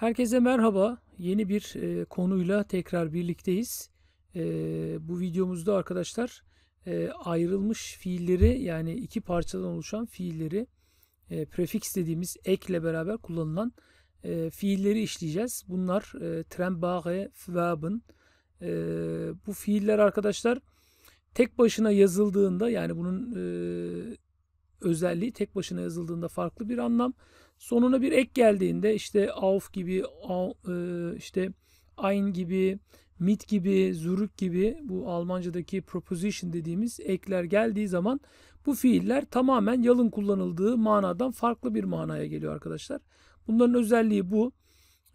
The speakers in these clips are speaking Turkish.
Herkese merhaba. Yeni bir e, konuyla tekrar birlikteyiz. E, bu videomuzda arkadaşlar e, ayrılmış fiilleri yani iki parçadan oluşan fiilleri e, prefiks dediğimiz ekle beraber kullanılan e, fiilleri işleyeceğiz. Bunlar e, trembare, fvabın. E, bu fiiller arkadaşlar tek başına yazıldığında yani bunun e, özelliği tek başına yazıldığında farklı bir anlam. Sonuna bir ek geldiğinde işte auf gibi, e, işte ein gibi, mit gibi, zurück gibi bu Almanca'daki proposition dediğimiz ekler geldiği zaman bu fiiller tamamen yalın kullanıldığı manadan farklı bir manaya geliyor arkadaşlar. Bunların özelliği bu.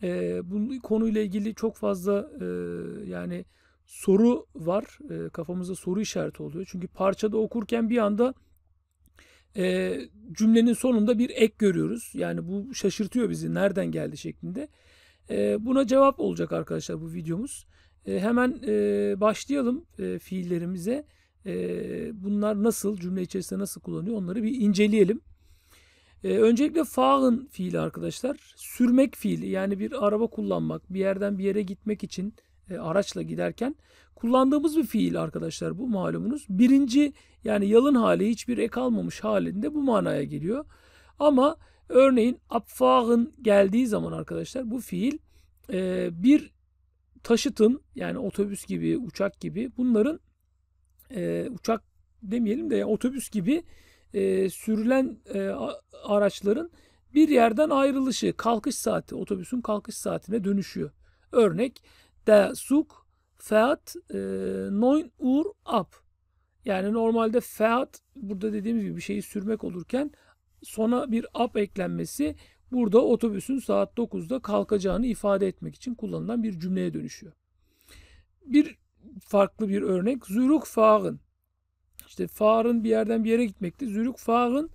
E, bu konuyla ilgili çok fazla e, yani soru var. E, kafamızda soru işareti oluyor. Çünkü parçada okurken bir anda e, cümlenin sonunda bir ek görüyoruz. Yani bu şaşırtıyor bizi nereden geldi şeklinde. E, buna cevap olacak arkadaşlar bu videomuz. E, hemen e, başlayalım e, fiillerimize. E, bunlar nasıl cümle içerisinde nasıl kullanıyor onları bir inceleyelim. E, öncelikle faın fiili arkadaşlar sürmek fiili yani bir araba kullanmak bir yerden bir yere gitmek için e, araçla giderken kullandığımız bir fiil arkadaşlar bu malumunuz. Birinci yani yalın hali hiçbir ek almamış halinde bu manaya geliyor. Ama örneğin apfağın geldiği zaman arkadaşlar bu fiil e, bir taşıtın yani otobüs gibi uçak gibi bunların e, uçak demeyelim de yani otobüs gibi e, sürülen e, araçların bir yerden ayrılışı kalkış saati otobüsün kalkış saatine dönüşüyor. Örnek de suk fährt e, 9 Uhr ab. Yani normalde fährt burada dediğimiz gibi bir şeyi sürmek olurken sona bir ap eklenmesi burada otobüsün saat 9'da kalkacağını ifade etmek için kullanılan bir cümleye dönüşüyor. Bir farklı bir örnek zürük fağın. İşte fağın bir yerden bir yere gitmekti. Zürük fağın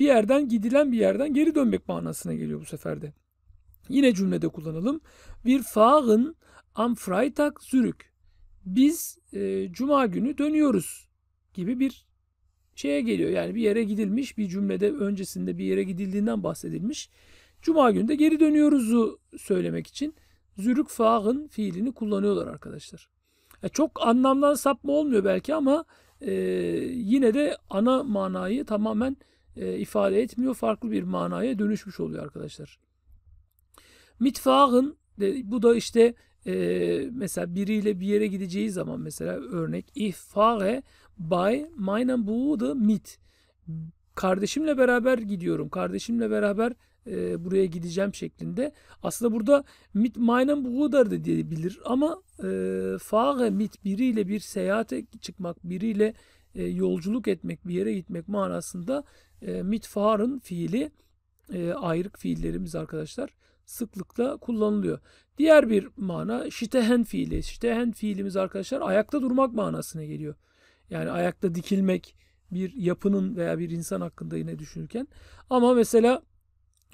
bir yerden gidilen bir yerden geri dönmek manasına geliyor bu seferde. Yine cümlede kullanalım. Wir fahren am Freitag zurück. Biz e, cuma günü dönüyoruz gibi bir şeye geliyor. Yani bir yere gidilmiş bir cümlede öncesinde bir yere gidildiğinden bahsedilmiş. Cuma günü de geri dönüyoruzu söylemek için zürük fağın fiilini kullanıyorlar arkadaşlar. Yani e, çok anlamdan sapma olmuyor belki ama e, yine de ana manayı tamamen e, ifade etmiyor. Farklı bir manaya dönüşmüş oluyor arkadaşlar. Mitfağın bu da işte e, mesela biriyle bir yere gideceği zaman mesela örnek ich fahre by meinem Bruder mit. Kardeşimle beraber gidiyorum. Kardeşimle beraber e, buraya gideceğim şeklinde. Aslında burada mit meinem Bruder de diyebilir ama e, fahre mit biriyle bir seyahate çıkmak, biriyle e, yolculuk etmek, bir yere gitmek manasında e, mitfahren fiili e, ayrık fiillerimiz arkadaşlar sıklıkla kullanılıyor. Diğer bir mana şitehen fiili. Şitehen fiilimiz arkadaşlar ayakta durmak manasına geliyor. Yani ayakta dikilmek bir yapının veya bir insan hakkında yine düşünürken. Ama mesela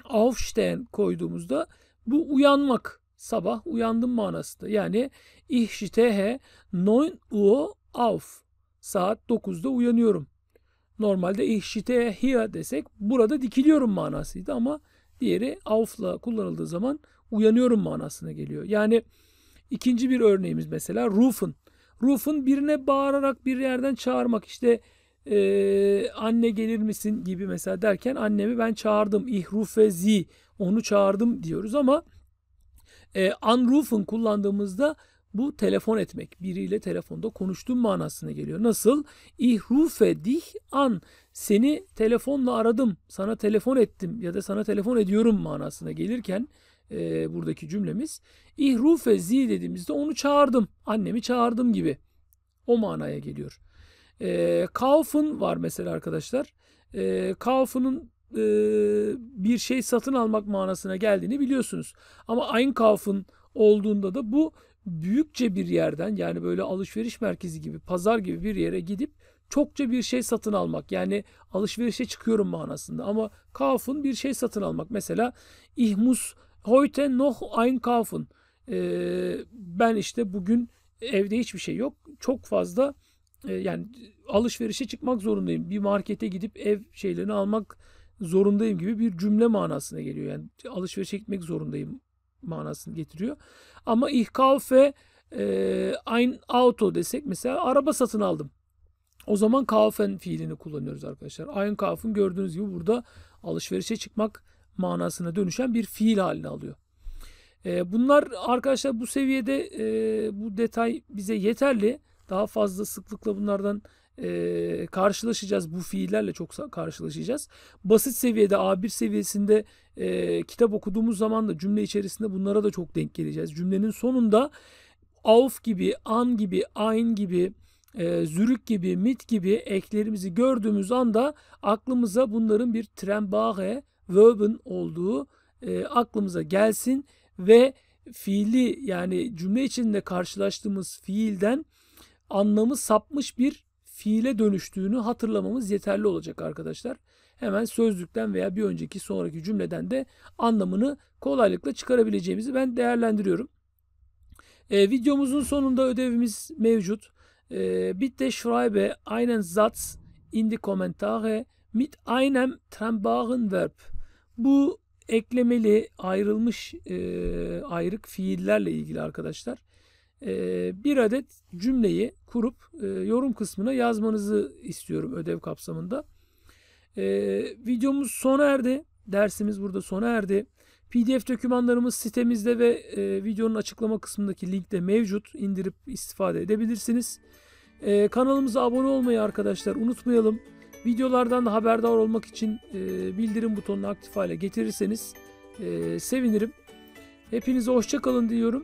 aufstehen koyduğumuzda bu uyanmak sabah uyandım manasında. Yani ich stehe 9 Uhr auf. Saat 9'da uyanıyorum. Normalde ich stehe hier desek burada dikiliyorum manasıydı ama Diğeri auf'la kullanıldığı zaman uyanıyorum manasına geliyor. Yani ikinci bir örneğimiz mesela rufen. Rufen birine bağırarak bir yerden çağırmak işte e, anne gelir misin gibi mesela derken annemi ben çağırdım ihrufe zi onu çağırdım diyoruz ama e, anrufen kullandığımızda bu telefon etmek. Biriyle telefonda konuştuğum manasına geliyor. Nasıl? İhrufe dih an. Seni telefonla aradım. Sana telefon ettim ya da sana telefon ediyorum manasına gelirken e, buradaki cümlemiz. İhrufe zi dediğimizde onu çağırdım. Annemi çağırdım gibi. O manaya geliyor. E, kaufun var mesela arkadaşlar. E, kaufunun e, bir şey satın almak manasına geldiğini biliyorsunuz. Ama Einkauf'un olduğunda da bu büyükçe bir yerden yani böyle alışveriş merkezi gibi pazar gibi bir yere gidip çokça bir şey satın almak. Yani alışverişe çıkıyorum manasında ama kafun bir şey satın almak. Mesela ihmus heute noch ein kafun. Ee, ben işte bugün evde hiçbir şey yok. Çok fazla e, yani alışverişe çıkmak zorundayım. Bir markete gidip ev şeylerini almak zorundayım gibi bir cümle manasına geliyor. Yani alışverişe gitmek zorundayım manasını getiriyor. Ama ich kaufe e, ein Auto desek mesela araba satın aldım. O zaman kaufen fiilini kullanıyoruz arkadaşlar. Ein kaufen gördüğünüz gibi burada alışverişe çıkmak manasına dönüşen bir fiil haline alıyor. E, bunlar arkadaşlar bu seviyede e, bu detay bize yeterli. Daha fazla sıklıkla bunlardan e, karşılaşacağız. Bu fiillerle çok karşılaşacağız. Basit seviyede A1 seviyesinde e, kitap okuduğumuz zaman da cümle içerisinde bunlara da çok denk geleceğiz. Cümlenin sonunda auf gibi, an gibi, ein gibi, e, zürük gibi, mit gibi eklerimizi gördüğümüz anda aklımıza bunların bir trembare, verb'ın olduğu e, aklımıza gelsin ve fiili yani cümle içinde karşılaştığımız fiilden anlamı sapmış bir fiile dönüştüğünü hatırlamamız yeterli olacak arkadaşlar. Hemen sözlükten veya bir önceki sonraki cümleden de anlamını kolaylıkla çıkarabileceğimizi ben değerlendiriyorum. E, videomuzun sonunda ödevimiz mevcut. E, bitte schreibe einen Satz in die Kommentare mit einem trennbaren Verb. Bu eklemeli ayrılmış e, ayrık fiillerle ilgili arkadaşlar. Ee, bir adet cümleyi kurup e, yorum kısmına yazmanızı istiyorum ödev kapsamında. Ee, videomuz sona erdi. Dersimiz burada sona erdi. PDF dokümanlarımız sitemizde ve e, videonun açıklama kısmındaki linkte mevcut. İndirip istifade edebilirsiniz. Ee, kanalımıza abone olmayı arkadaşlar unutmayalım. Videolardan da haberdar olmak için e, bildirim butonunu aktif hale getirirseniz sevinirim. Hepinize hoşçakalın diyorum.